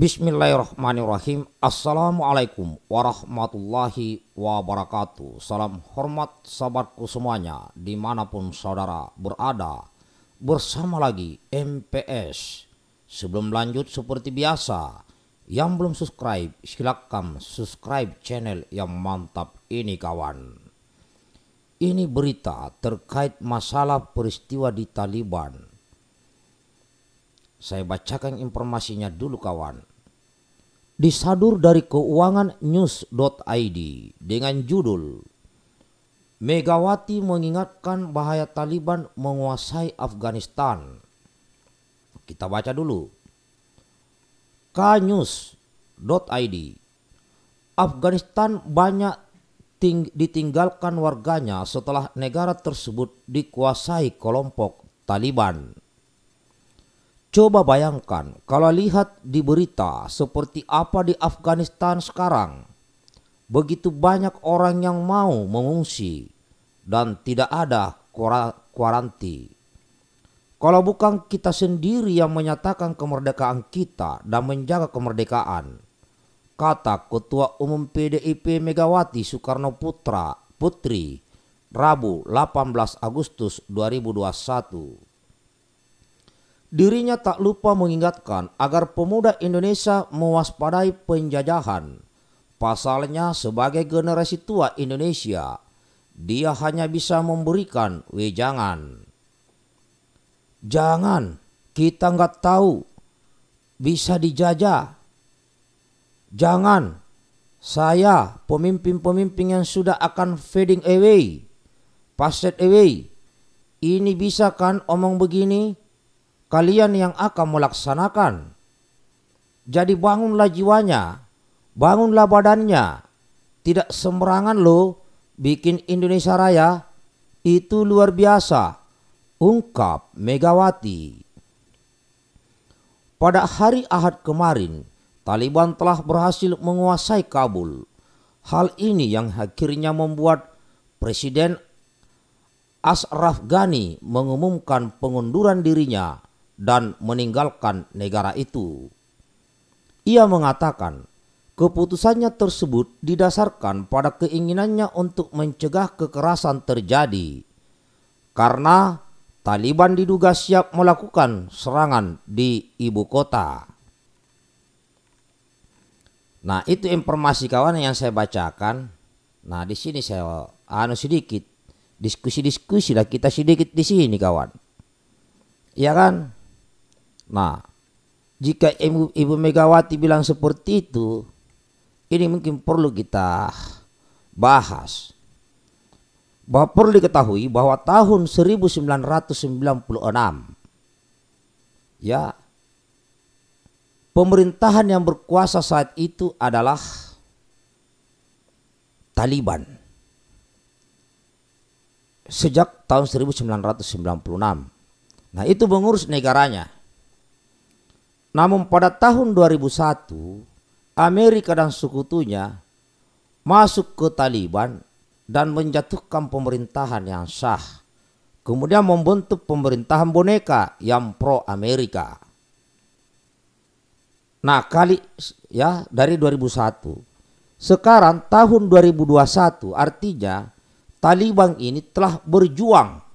Bismillahirrahmanirrahim. Assalamualaikum warahmatullahi wabarakatuh. Salam hormat sahabatku semuanya dimanapun saudara berada. Bersama lagi MPS. Sebelum lanjut seperti biasa, yang belum subscribe silakan subscribe channel yang mantap ini kawan. Ini berita terkait masalah peristiwa di Taliban. Saya bacakan informasinya dulu kawan disadur dari keuangan news.id dengan judul Megawati mengingatkan bahaya Taliban menguasai Afghanistan. Kita baca dulu. Knews.id Afghanistan banyak ditinggalkan warganya setelah negara tersebut dikuasai kelompok Taliban. Coba bayangkan kalau lihat di berita seperti apa di Afghanistan sekarang. Begitu banyak orang yang mau mengungsi dan tidak ada kuaranti. Kalau bukan kita sendiri yang menyatakan kemerdekaan kita dan menjaga kemerdekaan, kata Ketua Umum PDIP Megawati Soekarno Putra Putri Rabu 18 Agustus 2021. Dirinya tak lupa mengingatkan agar pemuda Indonesia mewaspadai penjajahan. Pasalnya sebagai generasi tua Indonesia, dia hanya bisa memberikan wejangan. Jangan, kita nggak tahu, bisa dijajah. Jangan, saya pemimpin-pemimpin yang sudah akan fading away, passed away. Ini bisa kan omong begini? kalian yang akan melaksanakan. Jadi bangunlah jiwanya, bangunlah badannya. Tidak semerangan lo bikin Indonesia Raya itu luar biasa. Ungkap Megawati. Pada hari Ahad kemarin, Taliban telah berhasil menguasai Kabul. Hal ini yang akhirnya membuat Presiden Asraf Ghani mengumumkan pengunduran dirinya dan meninggalkan negara itu. Ia mengatakan, keputusannya tersebut didasarkan pada keinginannya untuk mencegah kekerasan terjadi. Karena Taliban diduga siap melakukan serangan di ibu kota. Nah, itu informasi kawan yang saya bacakan. Nah, di sini saya anu sedikit diskusi-diskusi lah kita sedikit di sini kawan. Ya kan? Nah, jika Ibu, Ibu Megawati bilang seperti itu, ini mungkin perlu kita bahas. Bahwa perlu diketahui bahwa tahun 1996 ya pemerintahan yang berkuasa saat itu adalah Taliban sejak tahun 1996. Nah, itu mengurus negaranya. Namun pada tahun 2001 Amerika dan sekutunya masuk ke Taliban dan menjatuhkan pemerintahan yang sah. Kemudian membentuk pemerintahan boneka yang pro Amerika. Nah kali ya dari 2001. Sekarang tahun 2021 artinya Taliban ini telah berjuang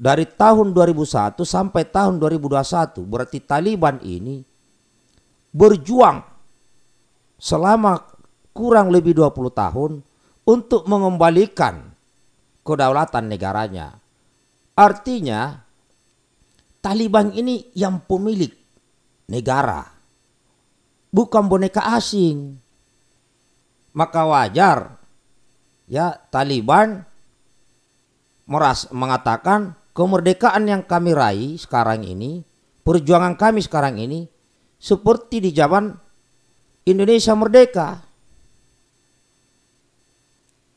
dari tahun 2001 sampai tahun 2021 berarti Taliban ini berjuang selama kurang lebih 20 tahun untuk mengembalikan kedaulatan negaranya. Artinya Taliban ini yang pemilik negara bukan boneka asing. Maka wajar ya Taliban meras mengatakan kemerdekaan yang kami raih sekarang ini, perjuangan kami sekarang ini seperti di zaman Indonesia merdeka.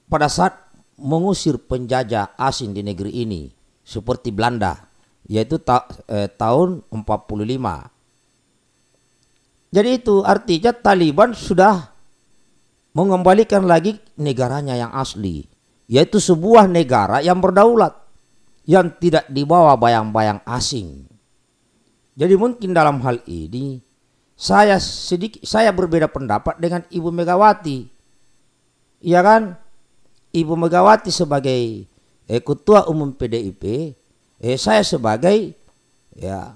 Pada saat mengusir penjajah asing di negeri ini seperti Belanda yaitu ta eh, tahun 45. Jadi itu artinya Taliban sudah mengembalikan lagi negaranya yang asli yaitu sebuah negara yang berdaulat yang tidak dibawa bayang-bayang asing. Jadi mungkin dalam hal ini saya sedikit saya berbeda pendapat dengan Ibu Megawati. Iya kan? Ibu Megawati sebagai eh, ketua umum PDIP, eh, saya sebagai ya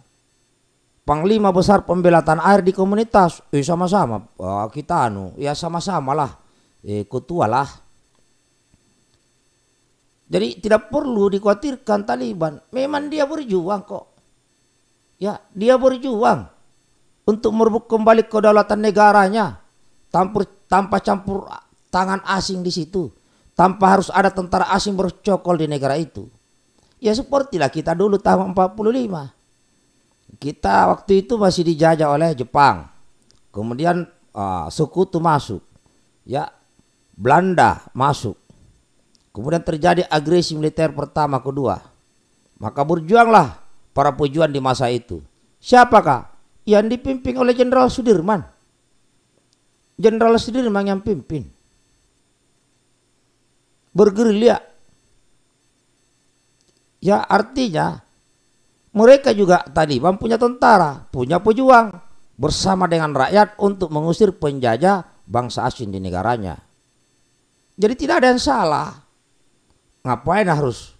panglima besar pembelatan air di komunitas. Eh sama-sama eh, kita anu, ya sama-samalah eh ketua lah. Jadi tidak perlu dikhawatirkan Taliban. Memang dia berjuang kok. Ya, dia berjuang untuk merebut kembali kedaulatan negaranya tanpa, tanpa campur tangan asing di situ. Tanpa harus ada tentara asing bercokol di negara itu. Ya seperti lah kita dulu tahun 45. Kita waktu itu masih dijajah oleh Jepang. Kemudian uh, ah, sekutu masuk. Ya, Belanda masuk Kemudian terjadi agresi militer pertama kedua. Maka berjuanglah para pejuang di masa itu. Siapakah? Yang dipimpin oleh Jenderal Sudirman. Jenderal Sudirman yang pimpin. Bergerilya. Ya artinya mereka juga tadi punya tentara, punya pejuang bersama dengan rakyat untuk mengusir penjajah bangsa asing di negaranya. Jadi tidak ada yang salah. Ngapain harus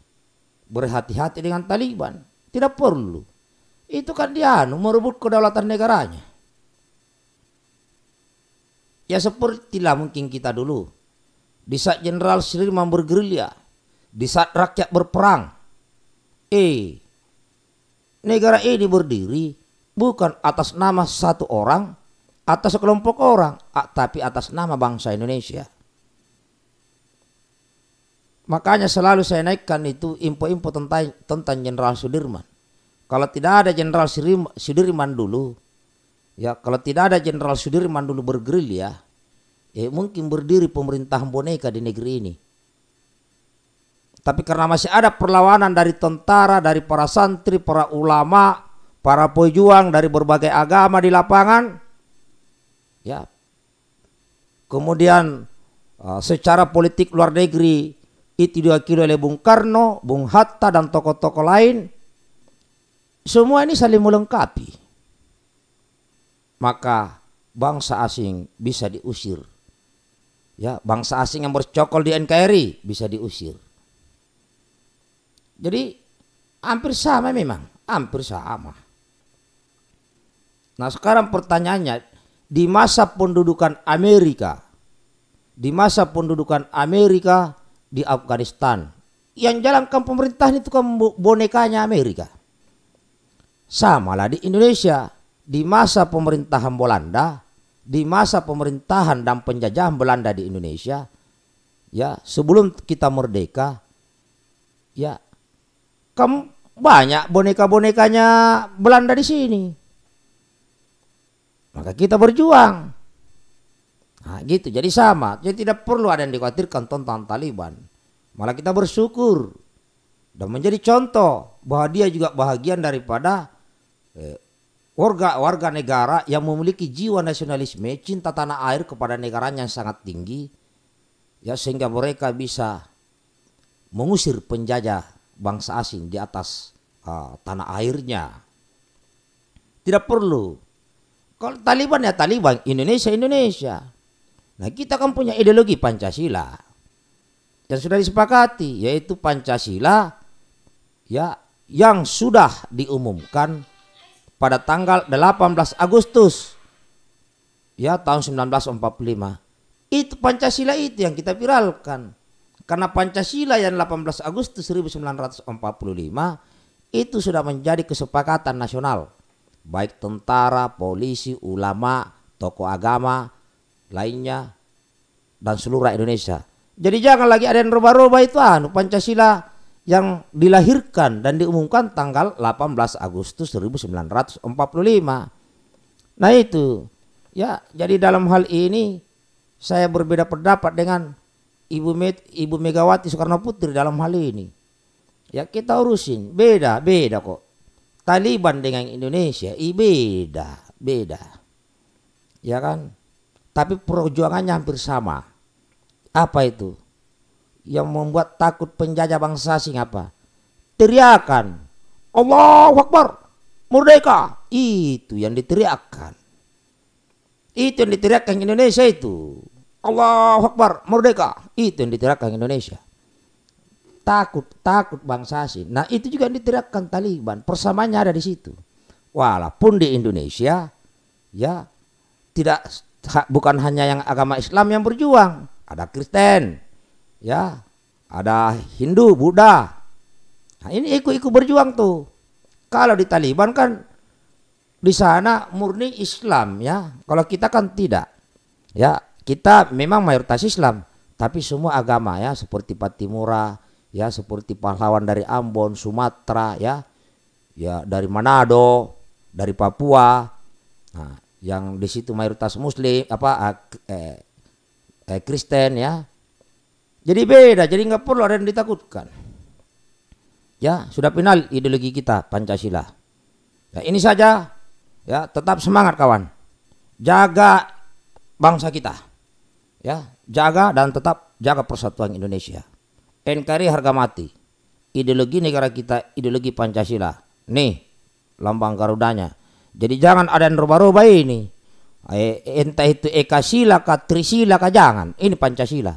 berhati-hati dengan Taliban? Tidak perlu. Itu kan dia anu, merebut kedaulatan negaranya. Ya seperti sepertilah mungkin kita dulu. Di saat Jenderal Sudirman bergerilya, di saat rakyat berperang. Eh, negara ini berdiri bukan atas nama satu orang, atas sekelompok orang, ah, tapi atas nama bangsa Indonesia. Makanya selalu saya naikkan itu info-info tentang tentang Jenderal Sudirman. Kalau tidak ada Jenderal Sudirman dulu, ya kalau tidak ada Jenderal Sudirman dulu bergerilya, ya mungkin berdiri pemerintahan boneka di negeri ini. Tapi karena masih ada perlawanan dari tentara, dari para santri, para ulama, para pejuang dari berbagai agama di lapangan, ya. Kemudian uh, secara politik luar negeri itu diwakili oleh Bung Karno, Bung Hatta dan tokoh-tokoh lain. Semua ini saling melengkapi. Maka bangsa asing bisa diusir. Ya, bangsa asing yang bercokol di NKRI bisa diusir. Jadi hampir sama memang, hampir sama. Nah, sekarang pertanyaannya di masa pendudukan Amerika di masa pendudukan Amerika di Afghanistan yang jalankan pemerintah itu kan bonekanya Amerika. sama lah di Indonesia di masa pemerintahan Belanda, di masa pemerintahan dan penjajahan Belanda di Indonesia, ya sebelum kita merdeka, ya kan banyak boneka-bonekanya Belanda di sini. Maka kita berjuang Nah, gitu. Jadi sama. Jadi tidak perlu ada yang dikhawatirkan tentang Taliban. Malah kita bersyukur dan menjadi contoh bahwa dia juga bahagian daripada eh, warga warga negara yang memiliki jiwa nasionalisme, cinta tanah air kepada negaranya yang sangat tinggi, ya sehingga mereka bisa mengusir penjajah bangsa asing di atas uh, tanah airnya. Tidak perlu. Kalau Taliban ya Taliban, Indonesia Indonesia. Nah kita kan punya ideologi Pancasila yang sudah disepakati yaitu Pancasila ya yang sudah diumumkan pada tanggal 18 Agustus ya tahun 1945 itu Pancasila itu yang kita viralkan karena Pancasila yang 18 Agustus 1945 itu sudah menjadi kesepakatan nasional baik tentara, polisi, ulama, tokoh agama lainnya dan seluruh Indonesia. Jadi jangan lagi ada yang rubah-rubah itu anu Pancasila yang dilahirkan dan diumumkan tanggal 18 Agustus 1945. Nah itu ya jadi dalam hal ini saya berbeda pendapat dengan Ibu, Met, Ibu Megawati Soekarno Putri dalam hal ini. Ya kita urusin beda beda kok. Taliban dengan Indonesia i beda beda. Ya kan? tapi perjuangannya hampir sama. Apa itu? Yang membuat takut penjajah bangsa asing apa? Teriakan. Allah Akbar. Merdeka. Itu yang diteriakkan. Itu yang diteriakkan Indonesia itu. Allah Akbar. Merdeka. Itu yang diteriakkan Indonesia takut takut bangsa asing. Nah itu juga yang diteriakkan Taliban. Persamanya ada di situ. Walaupun di Indonesia ya tidak bukan hanya yang agama Islam yang berjuang, ada Kristen, ya, ada Hindu, Buddha. Nah, ini ikut-ikut berjuang tuh. Kalau di Taliban kan di sana murni Islam ya. Kalau kita kan tidak. Ya, kita memang mayoritas Islam, tapi semua agama ya seperti Patimura, ya seperti pahlawan dari Ambon, Sumatera ya. Ya dari Manado, dari Papua. Nah, yang di situ mayoritas muslim apa ah, eh, eh, Kristen ya jadi beda jadi nggak perlu ada yang ditakutkan ya sudah final ideologi kita Pancasila ya, ini saja ya tetap semangat kawan jaga bangsa kita ya jaga dan tetap jaga persatuan Indonesia NKRI harga mati ideologi negara kita ideologi Pancasila nih lambang garudanya jadi jangan ada yang rubah-rubah ini. Eh, entah itu Eka sila ka Trisila jangan. Ini Pancasila.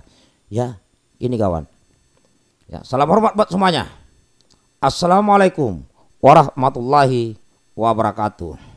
Ya, ini kawan. Ya, salam hormat buat semuanya. Assalamualaikum warahmatullahi wabarakatuh.